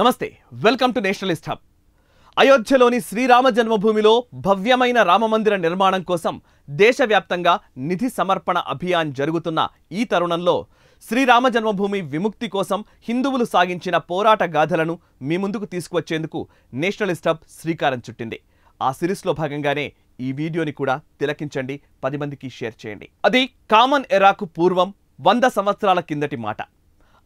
నమస్తే welcome to nationalist hub అయోధ్యలోని శ్రీరామ జన్మభూమిలో భవ్యమైన రామమందిర నిర్మాణం కోసం దేశవ్యాప్తంగా నిధి సమర్పణ అభియాన్ జరుగుతున్న ఈ తరుణంలో శ్రీరామ జన్మభూమి విముక్తి కోసం హిందువులు సాగించిన పోరాట గాథలను మీ ముందుకు తీసుకువచ్చేందుకు నేషనలిస్ట్ హబ్ శ్రీకారం చుట్టింది ఆ సిరీస్లో భాగంగానే ఈ వీడియోని కూడా తిలకించండి పది మందికి షేర్ చేయండి అది కామన్ ఎరాకు పూర్వం వంద సంవత్సరాల కిందటి మాట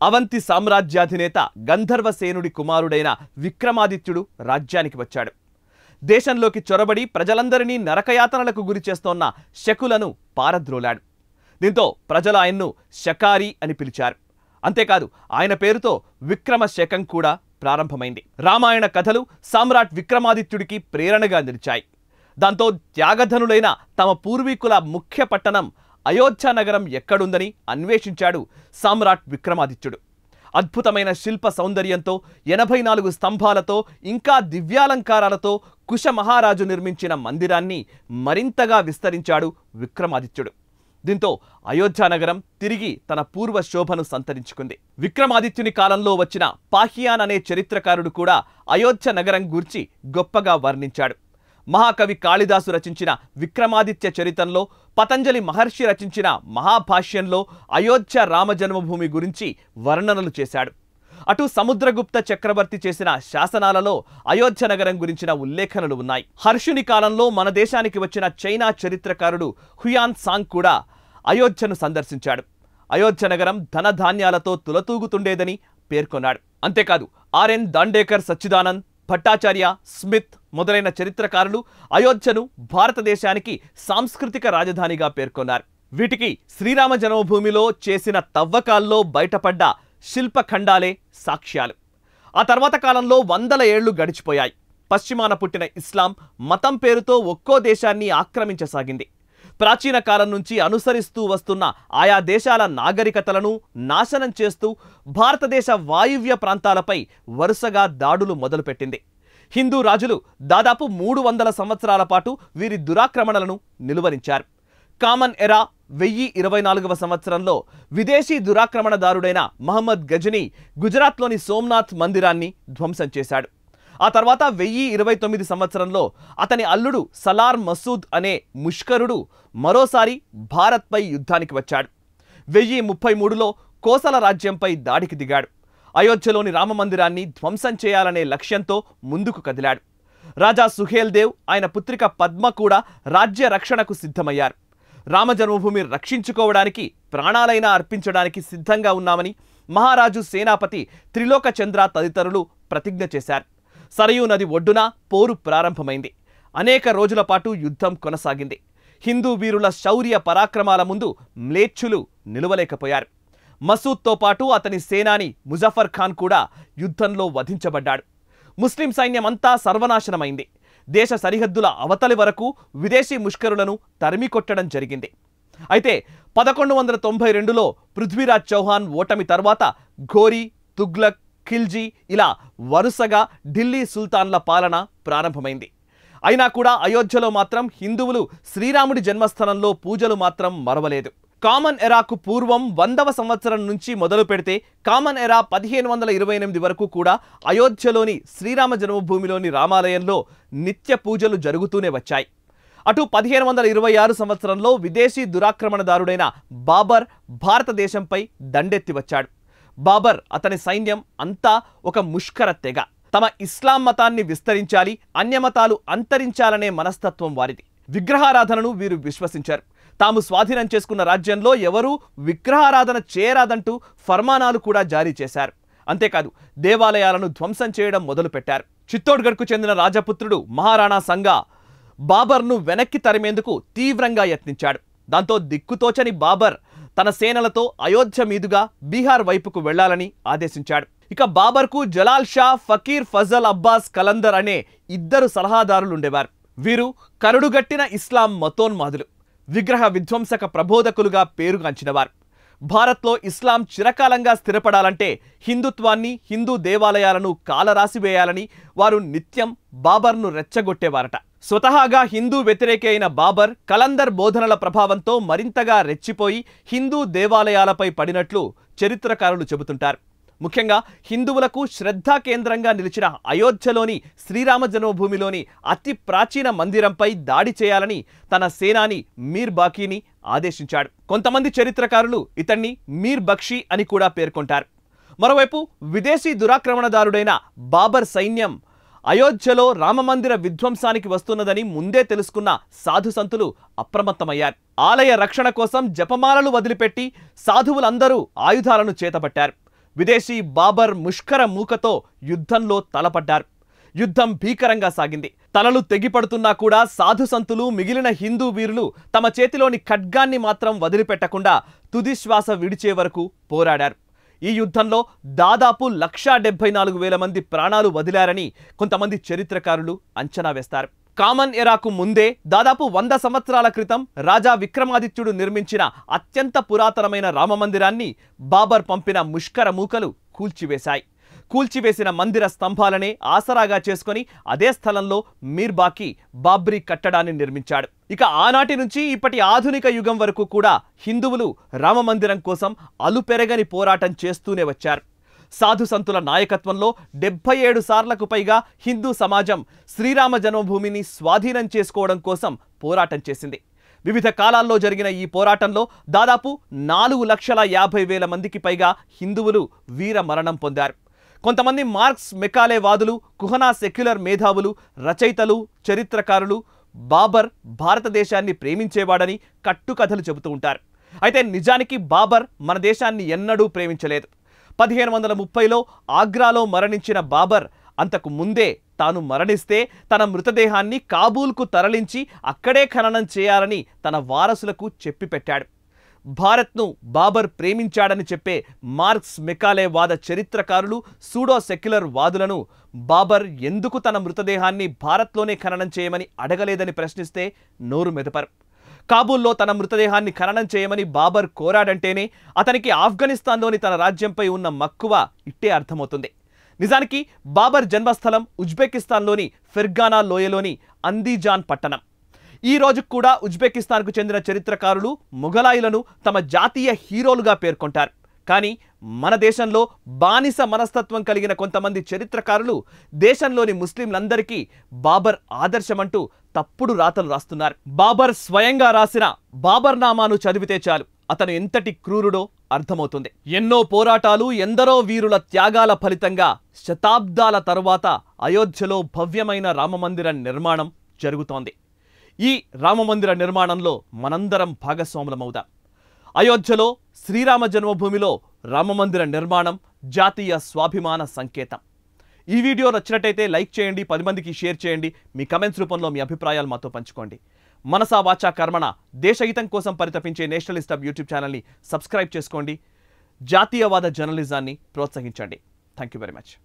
అవంతి సామ్రాజ్యాధినేత గంధర్వసేనుడి కుమారుడైన విక్రమాదిత్యుడు రాజ్యానికి వచ్చాడు దేశంలోకి చొరబడి ప్రజలందరినీ నరకయాతనలకు గురి చేస్తోన్న శకులను పారద్రోలాడు దీంతో ప్రజలు ఆయన్ను శకారి అని పిలిచారు అంతేకాదు ఆయన పేరుతో విక్రమ శకం కూడా ప్రారంభమైంది రామాయణ కథలు సామ్రాట్ విక్రమాదిత్యుడికి ప్రేరణగా నిలిచాయి దాంతో త్యాగధనులైన తమ పూర్వీకుల ముఖ్య పట్టణం అయోధ్య నగరం ఎక్కడుందని అన్వేషించాడు సామ్రాట్ విక్రమాదిత్యుడు అద్భుతమైన శిల్ప సౌందర్యంతో ఎనభై నాలుగు స్తంభాలతో ఇంకా దివ్యాలంకారాలతో కుశ మహారాజు నిర్మించిన మందిరాన్ని మరింతగా విస్తరించాడు విక్రమాదిత్యుడు దీంతో అయోధ్యానగరం తిరిగి తన పూర్వ శోభను సంతరించుకుంది విక్రమాదిత్యుని కాలంలో వచ్చిన పాహియాన్ అనే చరిత్రకారుడు కూడా అయోధ్య నగరం గూర్చి గొప్పగా వర్ణించాడు మహాకవి కాళిదాసు రచించిన విక్రమాదిత్య చరితంలో పతంజలి మహర్షి రచించిన మహాభాష్యంలో అయోధ్య రామజన్మభూమి గురించి వర్ణనలు చేశాడు అటు సముద్రగుప్త చక్రవర్తి చేసిన శాసనాలలో అయోధ్య నగరం గురించిన ఉల్లేఖనలు ఉన్నాయి హర్షుని కాలంలో మన దేశానికి వచ్చిన చైనా చరిత్రకారుడు హుయాన్ సాంగ్ కూడా అయోధ్యను సందర్శించాడు అయోధ్య నగరం ధనధాన్యాలతో తులతూగుతుండేదని పేర్కొన్నాడు అంతేకాదు ఆర్ఎన్ దాండేకర్ సచ్చిదానంద్ భట్టాచార్య స్మిత్ మొదలైన చరిత్రకారులు అయోధ్యను భారతదేశానికి సాంస్కృతిక రాజధానిగా పేర్కొన్నారు వీటికి శ్రీరామ జన్మభూమిలో చేసిన తవ్వకాల్లో బయటపడ్డ శిల్పఖండాలే సాక్ష్యాలు ఆ తర్వాత కాలంలో వందల ఏళ్లు గడిచిపోయాయి పశ్చిమాన పుట్టిన ఇస్లాం మతం పేరుతో ఒక్కో దేశాన్ని ఆక్రమించసాగింది ప్రాచీన కాలం నుంచి అనుసరిస్తూ వస్తున్న ఆయా దేశాల నాగరికతలను నాశనం చేస్తూ భారతదేశ వాయువ్య ప్రాంతాలపై వరుసగా దాడులు మొదలుపెట్టింది హిందూ రాజులు దాదాపు మూడు వందల సంవత్సరాల పాటు వీరి దురాక్రమణలను నిలువరించారు కామన్ ఎరా వెయ్యి ఇరవై నాలుగవ సంవత్సరంలో విదేశీ దురాక్రమణదారుడైన మహమ్మద్ గజనీ గుజరాత్లోని సోమనాథ్ మందిరాన్ని ధ్వంసం చేశాడు ఆ తర్వాత వెయ్యి ఇరవై తొమ్మిది సంవత్సరంలో అతని అల్లుడు సలార్ మసూద్ అనే ముష్కరుడు మరోసారి భారత్పై యుద్ధానికి వచ్చాడు వెయ్యి ముప్పై మూడులో కోసల రాజ్యంపై దాడికి దిగాడు అయోధ్యలోని రామమందిరాన్ని ధ్వంసం చేయాలనే లక్ష్యంతో ముందుకు కదిలాడు రాజా సుహేల్దేవ్ ఆయన పుత్రిక పద్మ కూడా రాజ్య రక్షణకు సిద్ధమయ్యారు రామజన్మభూమి రక్షించుకోవడానికి ప్రాణాలైనా అర్పించడానికి సిద్ధంగా ఉన్నామని మహారాజు సేనాపతి త్రిలోకచంద్ర తదితరులు ప్రతిజ్ఞ చేశారు సరయూ నది ఒడ్డున పోరు ప్రారంభమైంది అనేక రోజుల పాటు యుద్ధం కొనసాగింది హిందూ వీరుల శౌర్య పరాక్రమాల ముందు మ్లేచ్చులు నిలువలేకపోయారు మసూద్తో పాటు అతని సేనాని ముజఫర్ ఖాన్ కూడా యుద్ధంలో వధించబడ్డాడు ముస్లిం సైన్యమంతా సర్వనాశనమైంది దేశ సరిహద్దుల అవతలి వరకు విదేశీ ముష్కరులను తరిమికొట్టడం జరిగింది అయితే పదకొండు వందల తొంభై రెండులో పృథ్వీరాజ్ చౌహాన్ ఓటమి తర్వాత ఘోరీ తుగ్లక్ ఖిల్జీ ఇలా వరుసగా ఢిల్లీ సుల్తాన్ల పాలన ప్రారంభమైంది అయినా కూడా అయోధ్యలో మాత్రం హిందువులు శ్రీరాముడి జన్మస్థలంలో పూజలు మాత్రం మరవలేదు కామన్ ఎరాకు పూర్వం వందవ సంవత్సరం నుంచి మొదలు పెడితే కామన్ ఎరా పదిహేను వందల ఇరవై ఎనిమిది వరకు కూడా అయోధ్యలోని శ్రీరామ జన్మభూమిలోని రామాలయంలో నిత్య పూజలు జరుగుతూనే వచ్చాయి అటు పదిహేను వందల ఇరవై ఆరు సంవత్సరంలో విదేశీ దురాక్రమణదారుడైన బాబర్ భారతదేశంపై దండెత్తి వచ్చాడు బాబర్ అతని సైన్యం అంతా ఒక ముష్కర తెగ తమ ఇస్లాం మతాన్ని విస్తరించాలి అన్యమతాలు అంతరించాలనే మనస్తత్వం వారిది విగ్రహారాధనను వీరు విశ్వసించారు తాము స్వాధీనం చేసుకున్న రాజ్యంలో ఎవరూ విగ్రహారాధన చేయరాదంటూ ఫర్మానాలు కూడా జారీ చేశారు అంతేకాదు దేవాలయాలను ధ్వంసం చేయడం మొదలుపెట్టారు చిత్తోడ్గఢ్కు చెందిన రాజపుత్రుడు మహారాణా సంగా బాబర్ను వెనక్కి తరిమేందుకు తీవ్రంగా యత్నించాడు దాంతో దిక్కుతోచని బాబర్ తన సేనలతో అయోధ్య మీదుగా బీహార్ వైపుకు వెళ్లాలని ఆదేశించాడు ఇక బాబర్కు జలాల్ షా ఫకీర్ ఫజల్ అబ్బాస్ కలందర్ అనే ఇద్దరు సలహాదారులుండేవారు వీరు కరుడుగట్టిన ఇస్లాం మతోన్మాదులు విగ్రహ విధ్వంసక ప్రబోధకులుగా పేరుగాంచినవారు భారత్లో ఇస్లాం చిరకాలంగా స్థిరపడాలంటే హిందుత్వాన్ని హిందూ దేవాలయాలను కాలరాసివేయాలని వారు నిత్యం బాబర్ను రెచ్చగొట్టేవారట స్వతహాగా హిందూ వ్యతిరేక అయిన బాబర్ కలందర్ బోధనల ప్రభావంతో మరింతగా రెచ్చిపోయి హిందూ దేవాలయాలపై పడినట్లు చరిత్రకారులు చెబుతుంటారు ముఖ్యంగా హిందువులకు శ్రద్ధా కేంద్రంగా నిలిచిన అయోధ్యలోని శ్రీరామ జన్మభూమిలోని అతి ప్రాచీన మందిరంపై దాడి చేయాలని తన సేనాని మీర్ బాకీని ఆదేశించాడు కొంతమంది చరిత్రకారులు ఇతన్ని మీర్ బక్షి అని కూడా పేర్కొంటారు మరోవైపు విదేశీ దురాక్రమణదారుడైన బాబర్ సైన్యం అయోధ్యలో రామమందిర విధ్వంసానికి వస్తున్నదని ముందే తెలుసుకున్న సాధుసంతులు అప్రమత్తమయ్యారు ఆలయ రక్షణ కోసం జపమాలలు వదిలిపెట్టి సాధువులందరూ ఆయుధాలను చేతబట్టారు విదేశీ బాబర్ ముష్కర మూకతో యుద్ధంలో తలపడ్డారు యుద్ధం భీకరంగా సాగింది తలలు తెగిపడుతున్నా కూడా సాధుసంతులు మిగిలిన హిందూ వీరులు తమ చేతిలోని ఖడ్గాన్ని మాత్రం వదిలిపెట్టకుండా తుదిశ్వాస విడిచే వరకు పోరాడారు ఈ యుద్ధంలో దాదాపు లక్షా డెబ్బై నాలుగు వేల మంది ప్రాణాలు వదిలారని కొంతమంది చరిత్రకారులు అంచనా వేస్తారు కామన్ ఎరాకు ముందే దాదాపు వంద సంవత్సరాల క్రితం రాజా విక్రమాదిత్యుడు నిర్మించిన అత్యంత పురాతనమైన రామమందిరాన్ని బాబర్ పంపిన ముష్కర మూకలు కూల్చివేశాయి కూల్చివేసిన మందిర స్తంభాలనే ఆసరాగా చేసుకుని అదే స్థలంలో మీర్బాకి బాబ్రీ కట్టడాన్ని నిర్మించాడు ఇక ఆనాటి నుంచి ఇప్పటి ఆధునిక యుగం వరకు కూడా హిందువులు రామమందిరం కోసం అలుపెరగని పోరాటం చేస్తూనే వచ్చారు సాధు సంతుల నాయకత్వంలో డెబ్బై ఏడు సార్లకు పైగా హిందూ సమాజం శ్రీరామ జన్మభూమిని స్వాధీనం చేసుకోవడం కోసం పోరాటం చేసింది వివిధ కాలాల్లో జరిగిన ఈ పోరాటంలో దాదాపు నాలుగు లక్షల యాభై వేల మందికి పైగా హిందువులు వీర మరణం పొందారు కొంతమంది మార్క్స్ మెకాలేవాదులు కుహనా సెక్యులర్ మేధావులు రచయితలు చరిత్రకారులు బాబర్ భారతదేశాన్ని ప్రేమించేవాడని కట్టుకథలు చెబుతూ ఉంటారు అయితే నిజానికి బాబర్ మన దేశాన్ని ఎన్నడూ ప్రేమించలేదు పదిహేను వందల ముప్పైలో ఆగ్రాలో మరణించిన బాబర్ అంతకు ముందే తాను మరణిస్తే తన మృతదేహాన్ని కాబూల్కు తరలించి అక్కడే ఖననం చేయాలని తన వారసులకు చెప్పిపెట్టాడు భారత్ను బాబర్ ప్రేమించాడని చెప్పే మార్క్స్ మెకాలే వాద చరిత్రకారులు సూడో సెక్యులర్ వాదులను బాబర్ ఎందుకు తన మృతదేహాన్ని భారత్లోనే ఖననం చేయమని అడగలేదని ప్రశ్నిస్తే నోరు మెదపరు కాబూల్లో తన మృతదేహాన్ని ఖననం చేయమని బాబర్ కోరాడంటేనే అతనికి ఆఫ్ఘనిస్తాన్లోని తన రాజ్యంపై ఉన్న మక్కువ ఇట్టే అర్థమవుతుంది నిజానికి బాబర్ జన్మస్థలం ఉజ్బెకిస్తాన్లోని ఫెర్గానా లోయలోని అందీజాన్ పట్టణం ఈ రోజు కూడా ఉజ్బెకిస్తాన్కు చెందిన చరిత్రకారులు ముఘలాయులను తమ జాతీయ హీరోలుగా పేర్కొంటారు కానీ మన దేశంలో బానిస మనస్తత్వం కలిగిన కొంతమంది చరిత్రకారులు దేశంలోని ముస్లింలందరికీ బాబర్ ఆదర్శమంటూ తప్పుడు రాతలు రాస్తున్నారు బాబర్ స్వయంగా రాసిన బాబర్ నామాను చదివితే చాలు అతను ఎంతటి క్రూరుడో అర్థమవుతుంది ఎన్నో పోరాటాలు ఎందరో వీరుల త్యాగాల ఫలితంగా శతాబ్దాల తరువాత అయోధ్యలో భవ్యమైన రామమందిర నిర్మాణం జరుగుతోంది ఈ రామమందిర నిర్మాణంలో మనందరం భాగస్వాములమవుదాం అయోధ్యలో శ్రీరామ జన్మభూమిలో రామమందిర నిర్మాణం జాతీయ స్వాభిమాన సంకేతం ఈ వీడియో నచ్చినట్టయితే లైక్ చేయండి పది మందికి షేర్ చేయండి మీ కమెంట్స్ రూపంలో మీ అభిప్రాయాలు మాతో పంచుకోండి మనసా వాచా కర్మణ దేశహితం కోసం పరితపించే నేషనలిస్ట్ ఆఫ్ యూట్యూబ్ ఛానల్ని సబ్స్క్రైబ్ చేసుకోండి జాతీయవాద జర్నలిజాన్ని ప్రోత్సహించండి థ్యాంక్ వెరీ మచ్